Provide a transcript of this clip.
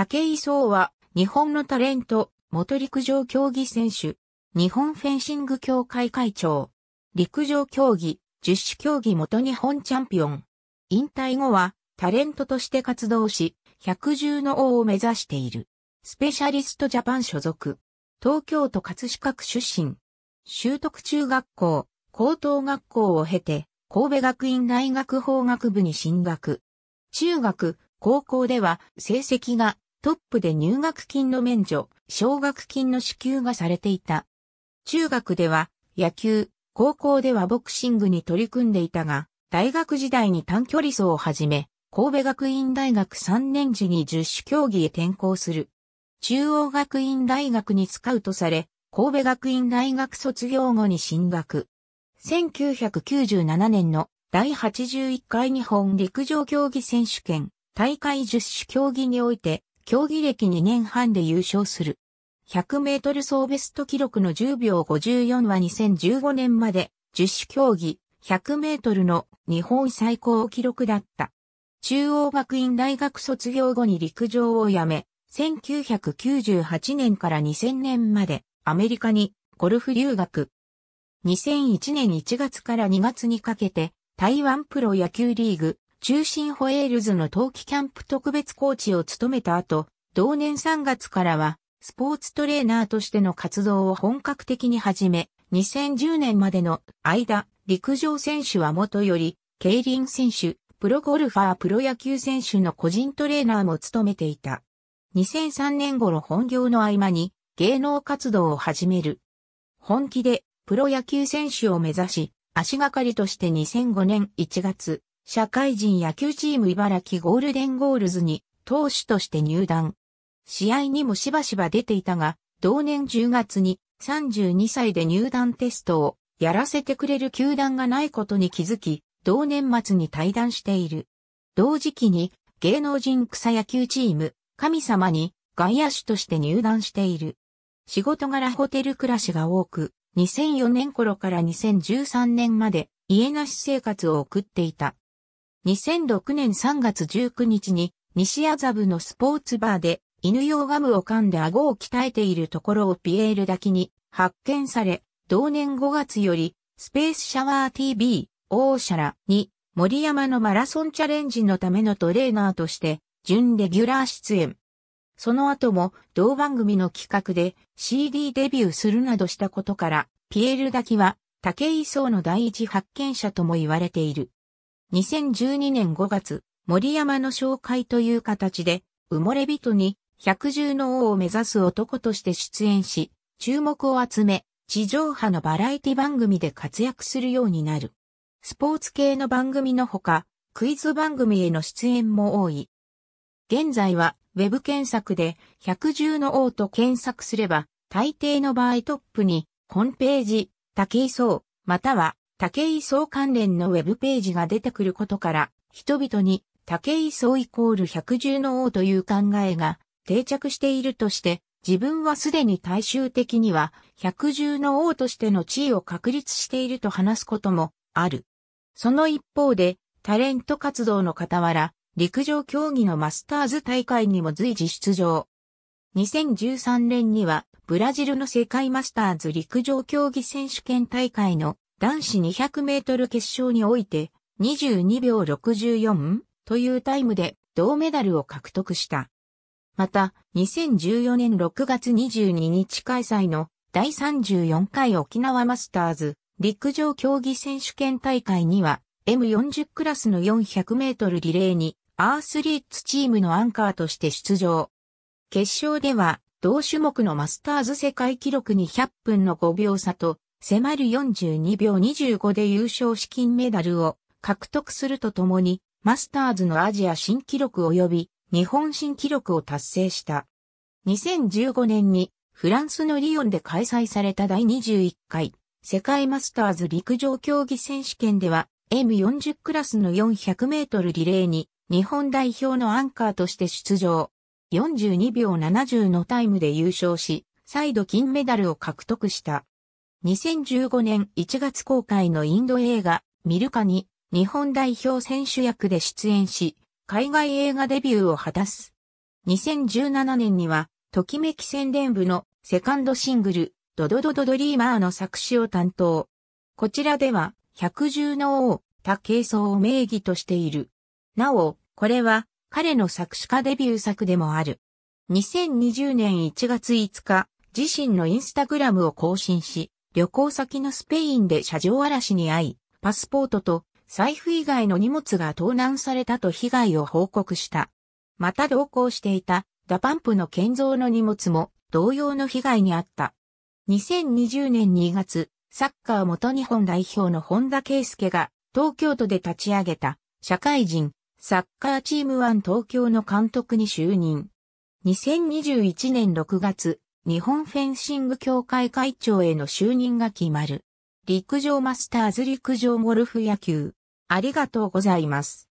武井壮は、日本のタレント、元陸上競技選手、日本フェンシング協会会長、陸上競技、十種競技元日本チャンピオン。引退後は、タレントとして活動し、百獣の王を目指している。スペシャリストジャパン所属。東京都葛飾区出身。修徳中学校、高等学校を経て、神戸学院大学法学部に進学。中学、高校では成績がトップで入学金の免除、奨学金の支給がされていた。中学では野球、高校ではボクシングに取り組んでいたが、大学時代に短距離走を始め、神戸学院大学3年時に十種競技へ転校する。中央学院大学にスカウトされ、神戸学院大学卒業後に進学。1997年の第81回日本陸上競技選手権大会十種競技において競技歴2年半で優勝する。100メートル総ベスト記録の10秒54は2015年まで、十種競技、100メートルの日本最高記録だった。中央学院大学卒業後に陸上を辞め、1998年から2000年までアメリカにゴルフ留学。2001年1月から2月にかけて台湾プロ野球リーグ中心ホエールズの冬季キャンプ特別コーチを務めた後、同年3月からは、スポーツトレーナーとしての活動を本格的に始め、2010年までの間、陸上選手はもとより、競輪選手、プロゴルファー、プロ野球選手の個人トレーナーも務めていた。2003年頃本業の合間に芸能活動を始める。本気でプロ野球選手を目指し、足がかりとして2005年1月、社会人野球チーム茨城ゴールデンゴールズに投手として入団。試合にもしばしば出ていたが、同年10月に32歳で入団テストをやらせてくれる球団がないことに気づき、同年末に退団している。同時期に芸能人草野球チーム神様に外野手として入団している。仕事柄ホテル暮らしが多く、2004年頃から2013年まで家なし生活を送っていた。2006年3月19日に西麻布のスポーツバーで犬用ガムを噛んで顎を鍛えているところをピエールだきに発見され、同年5月よりスペースシャワー TV オーシャラに森山のマラソンチャレンジのためのトレーナーとして準レギュラー出演。その後も同番組の企画で CD デビューするなどしたことから、ピエール・ダキは、竹井壮の第一発見者とも言われている。2012年5月、森山の紹介という形で、埋もれ人に、百獣の王を目指す男として出演し、注目を集め、地上波のバラエティ番組で活躍するようになる。スポーツ系の番組のほか、クイズ番組への出演も多い。現在は、ウェブ検索で、百獣の王と検索すれば、大抵の場合トップに、ホームページ、竹井壮、または、武井壮関連のウェブページが出てくることから、人々に武井壮イコール百獣の王という考えが定着しているとして、自分はすでに大衆的には百獣の王としての地位を確立していると話すこともある。その一方で、タレント活動の傍ら、陸上競技のマスターズ大会にも随時出場。2013年には、ブラジルの世界マスターズ陸上競技選手権大会の男子200メートル決勝において22秒64というタイムで銅メダルを獲得した。また、2014年6月22日開催の第34回沖縄マスターズ陸上競技選手権大会には M40 クラスの400メートルリレーにアースリーツチームのアンカーとして出場。決勝では同種目のマスターズ世界記録に100分の5秒差と迫る42秒25で優勝資金メダルを獲得するとともに、マスターズのアジア新記録及び日本新記録を達成した。2015年にフランスのリヨンで開催された第21回世界マスターズ陸上競技選手権では M40 クラスの400メートルリレーに日本代表のアンカーとして出場。42秒70のタイムで優勝し、再度金メダルを獲得した。2015年1月公開のインド映画、ミルカに日本代表選手役で出演し、海外映画デビューを果たす。2017年には、ときめき宣伝部のセカンドシングル、ドドドドドリーマーの作詞を担当。こちらでは、百獣の王、他軽装を名義としている。なお、これは彼の作詞家デビュー作でもある。2020年1月5日、自身のインスタグラムを更新し、旅行先のスペインで車上荒らしに遭い、パスポートと財布以外の荷物が盗難されたと被害を報告した。また同行していたダパンプの建造の荷物も同様の被害に遭った。2020年2月、サッカー元日本代表の本田圭介が東京都で立ち上げた社会人サッカーチーム1東京の監督に就任。2021年6月、日本フェンシング協会会長への就任が決まる。陸上マスターズ陸上ゴルフ野球。ありがとうございます。